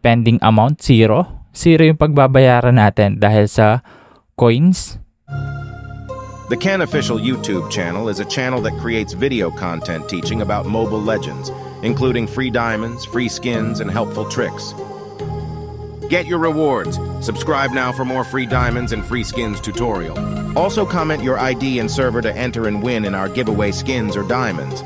pending amount, 0. 0 yung pagbabayaran natin dahil sa coins. The Can Official YouTube channel is a channel that creates video content teaching about mobile legends, including free diamonds, free skins, and helpful tricks. Get your rewards. Subscribe now for more free diamonds and free skins tutorial. Also comment your ID and server to enter and win in our giveaway skins or diamonds.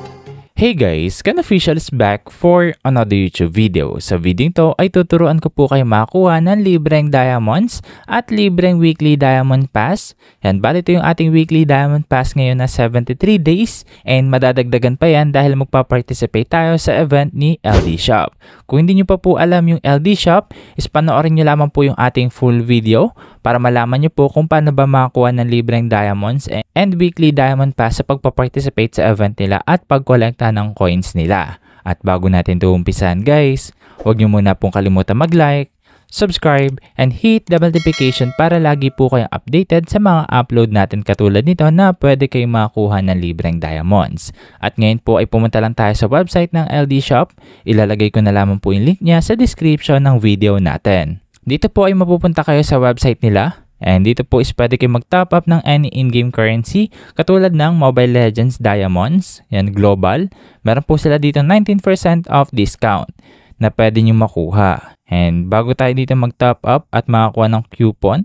Hey guys, Ken Official is back for another YouTube video. Sa video to ay tuturuan ko po kayo makakuha ng libreng diamonds at libreng weekly diamond pass. Yan, bali ito yung ating weekly diamond pass ngayon na 73 days and madadagdagan pa yan dahil magpa-participate tayo sa event ni LD Shop. Kung hindi nyo pa po alam yung LD Shop, is panoorin nyo lamang po yung ating full video para malaman nyo po kung paano ba makakuha ng libreng diamonds and weekly diamond pass sa pagpa-participate sa event nila at pag-collect kita ng coins nila. At bago natin ito umpisan guys, huwag nyo muna pong kalimutan mag-like, subscribe, and hit the notification para lagi po kayong updated sa mga upload natin katulad nito na pwede kayong makakuha ng libreng diamonds. At ngayon po ay pumunta lang tayo sa website ng LD Shop. Ilalagay ko na lamang po yung link niya sa description ng video natin. Dito po ay mapupunta kayo sa website nila And dito po is pwede kayo mag-top up ng any in-game currency katulad ng Mobile Legends Diamonds, yan global. Meron po sila dito 19% off discount na pwede nyo makuha. And bago tayo dito mag-top up at makakuha ng coupon,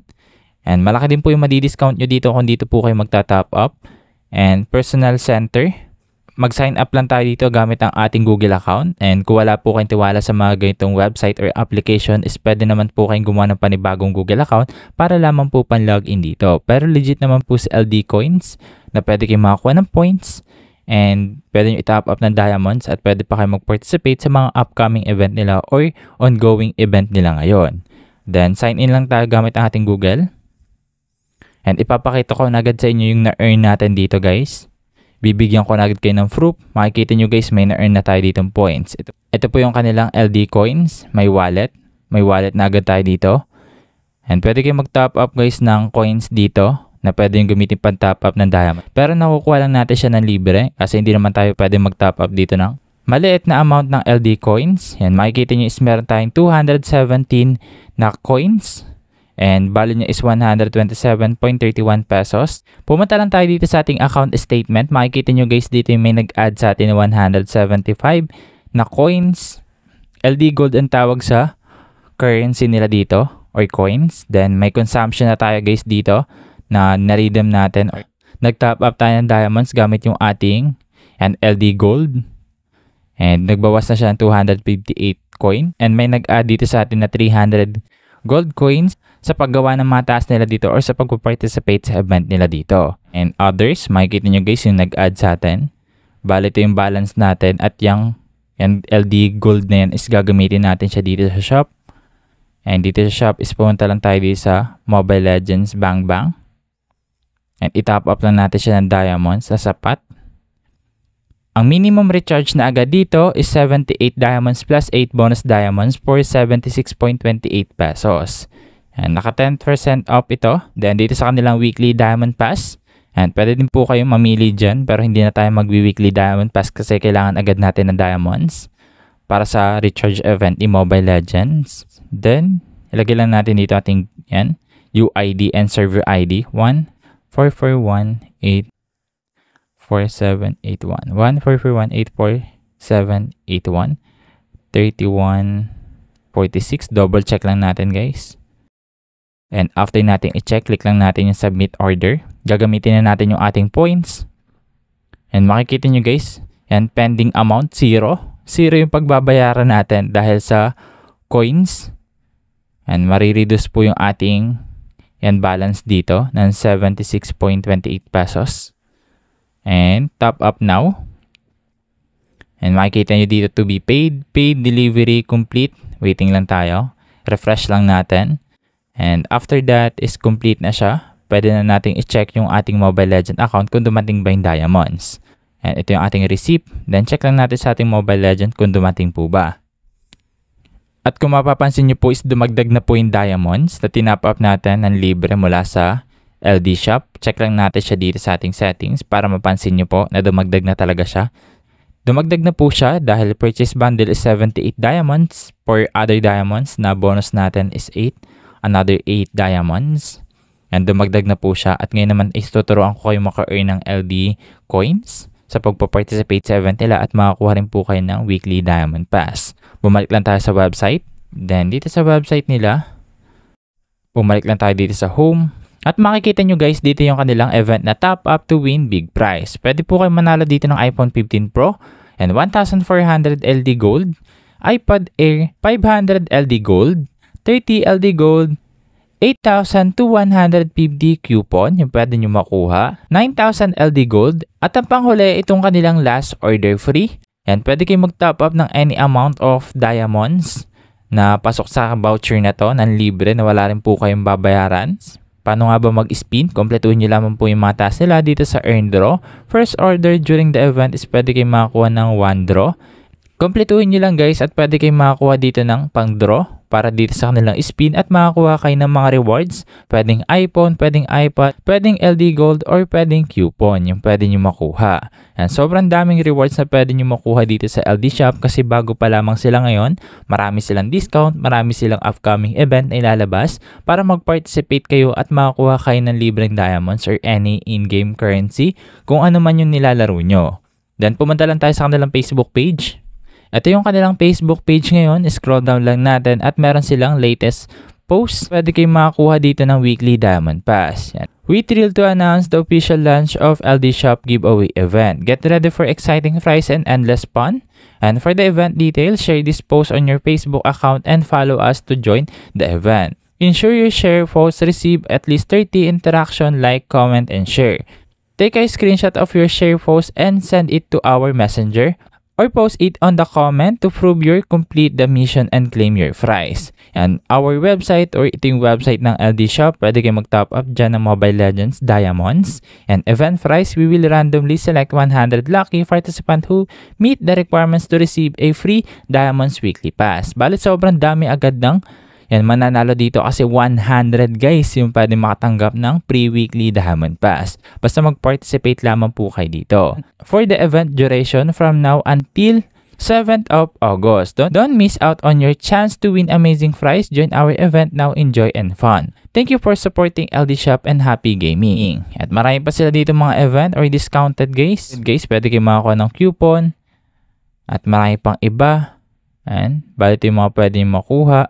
and malaki din po yung madi-discount nyo dito kung dito po kayo magta-top up. And personal center, mag-sign up lang tayo dito gamit ang ating Google account. And kung wala po kayong tiwala sa mga ganitong website or application is pwede naman po kayong gumawa ng panibagong Google account para lamang po pan-login dito. Pero legit naman po si LD Coins na pwede kayong makakuha ng points and pwede nyo itap up ng diamonds at pwede pa kayong mag-participate sa mga upcoming event nila or ongoing event nila ngayon. Then, sign in lang tayo gamit ang ating Google. And ipapakita ko na agad sa inyo yung na-earn natin dito guys bibigyan ko na agad kayo ng proof. Makikita nyo guys, may na-earn na tayo dito points. Ito, ito po yung kanilang LD coins, may wallet. May wallet na agad tayo dito. And pwede kayo mag-top up guys ng coins dito na pwede yung gamitin pang top up ng diamond. Pero nakukuha lang natin siya ng libre kasi hindi naman tayo pwede mag top up dito ng maliit na amount ng LD coins. Yan, makikita nyo is meron tayong 217 na coins and value niya is 127.31 pesos. Pumunta lang tayo dito sa ating account statement. Makikita nyo guys dito yung may nag-add sa atin 175 na coins. LD gold ang tawag sa currency nila dito or coins. Then may consumption na tayo guys dito na na-redeem natin. Nag-top up tayo ng diamonds gamit yung ating and LD gold. And nagbawas na siya ng 258 coin. And may nag-add dito sa atin na 300 gold coins sa paggawa ng mga task nila dito or sa pagpaparticipate sa event nila dito. And others, makikita nyo guys yung nag-add sa atin. Bali ito yung balance natin at yung, yung LD gold na yan is gagamitin natin siya dito sa shop. And dito sa shop is pumunta lang tayo dito sa Mobile Legends Bang Bang. And itap up lang natin siya ng diamonds sa sapat. Ang minimum recharge na agad dito is 78 diamonds plus 8 bonus diamonds for 76.28 pesos. And naka 10% off ito. Then dito sa kanilang weekly diamond pass. And pwede din po kayong mamili dyan pero hindi na tayo magwi-weekly diamond pass kasi kailangan agad natin ng diamonds para sa recharge event in Mobile Legends. Then, ilagay lang natin dito ating yan, UID and server ID 144184781. 144184781 3146. Double check lang natin guys. And after natin i-check, click lang natin yung submit order. Gagamitin na natin yung ating points. And makikita nyo guys, yan pending amount, zero. Zero yung pagbabayaran natin dahil sa coins. And marireduce po yung ating yan balance dito ng 76.28 pesos. And top up now. And makikita nyo dito to be paid, paid delivery complete. Waiting lang tayo. Refresh lang natin. And after that is complete na siya. Pwede na nating i-check yung ating Mobile Legend account kung dumating ba yung diamonds. And ito yung ating receipt. Then check lang natin sa ating Mobile Legend kung dumating po ba. At kung mapapansin nyo po is dumagdag na po yung diamonds na tinap up natin ng libre mula sa LD Shop. Check lang natin siya dito sa ating settings para mapansin nyo po na dumagdag na talaga siya. Dumagdag na po siya dahil purchase bundle is 78 diamonds. For other diamonds na bonus natin is 8 another 8 diamonds. And dumagdag na po siya at ngayon naman is tuturuan ko kayo maka-earn ng LD coins sa pagpa-participate sa event nila at makakuha rin po kayo ng weekly diamond pass. Bumalik lang tayo sa website. Then dito sa website nila, bumalik lang tayo dito sa home. At makikita nyo guys dito yung kanilang event na top up to win big prize. Pwede po kayo manalo dito ng iPhone 15 Pro and 1,400 LD Gold, iPad Air 500 LD Gold, 30 LD Gold, 8,250 coupon yung pwede nyo makuha, 9,000 LD Gold, at ang panghuli itong kanilang last order free. Yan, pwede kayong mag-top up ng any amount of diamonds na pasok sa voucher na to, ng libre na wala rin po kayong babayaran. Paano nga ba mag-spin? Kompletuhin nyo lamang po yung mga task nila dito sa earn draw. First order during the event is pwede kayong makakuha ng one draw. Kompletuhin nyo lang guys at pwede kayong makakuha dito ng pang draw para dito sa kanilang spin at makakuha kayo ng mga rewards. Pwedeng iPhone, pwedeng iPad, pwedeng LD Gold, or pwedeng coupon yung pwede nyo makuha. And sobrang daming rewards na pwede nyo makuha dito sa LD Shop kasi bago pa lamang sila ngayon, marami silang discount, marami silang upcoming event na ilalabas para mag-participate kayo at makakuha kayo ng libreng diamonds or any in-game currency kung ano man yung nilalaro nyo. Then pumunta lang tayo sa kanilang Facebook page ito yung kanilang Facebook page ngayon. Scroll down lang natin at meron silang latest post. Pwede kayong makakuha dito ng weekly Diamond Pass. Yan. We thrilled to announce the official launch of LD Shop giveaway event. Get ready for exciting prize and endless fun. And for the event details, share this post on your Facebook account and follow us to join the event. Ensure your share posts receive at least 30 interaction, like, comment, and share. Take a screenshot of your share post and send it to our messenger or post it on the comment to prove your complete the mission and claim your prize. And our website or ito yung website ng LD Shop, pwede kayo mag-top up dyan ng Mobile Legends Diamonds. And event prize, we will randomly select 100 lucky participant who meet the requirements to receive a free Diamonds Weekly Pass. Balit sobrang dami agad ng yan, mananalo dito kasi 100 guys yung pwede makatanggap ng pre-weekly Diamond Pass. Basta mag-participate lamang po kayo dito. For the event duration from now until 7th of August. Don't, don't miss out on your chance to win amazing prize. Join our event now. Enjoy and fun. Thank you for supporting LD Shop and Happy Gaming. At marami pa sila dito mga event or discounted guys. Guys, pwede kayo makakuha ng coupon. At marami pang iba. And, bali ito yung mga pwede makuha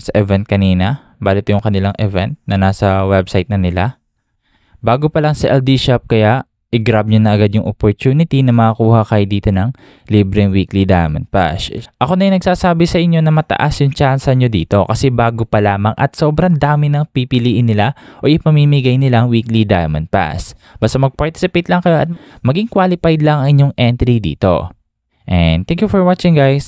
sa event kanina. Balit yung kanilang event na nasa website na nila. Bago pa lang sa LD Shop kaya i-grab nyo na agad yung opportunity na makakuha kayo dito ng libreng weekly diamond pass. Ako na yung nagsasabi sa inyo na mataas yung chance nyo dito kasi bago pa lamang at sobrang dami ng pipiliin nila o ipamimigay nilang weekly diamond pass. Basta mag-participate lang kayo at maging qualified lang ang inyong entry dito. And thank you for watching guys!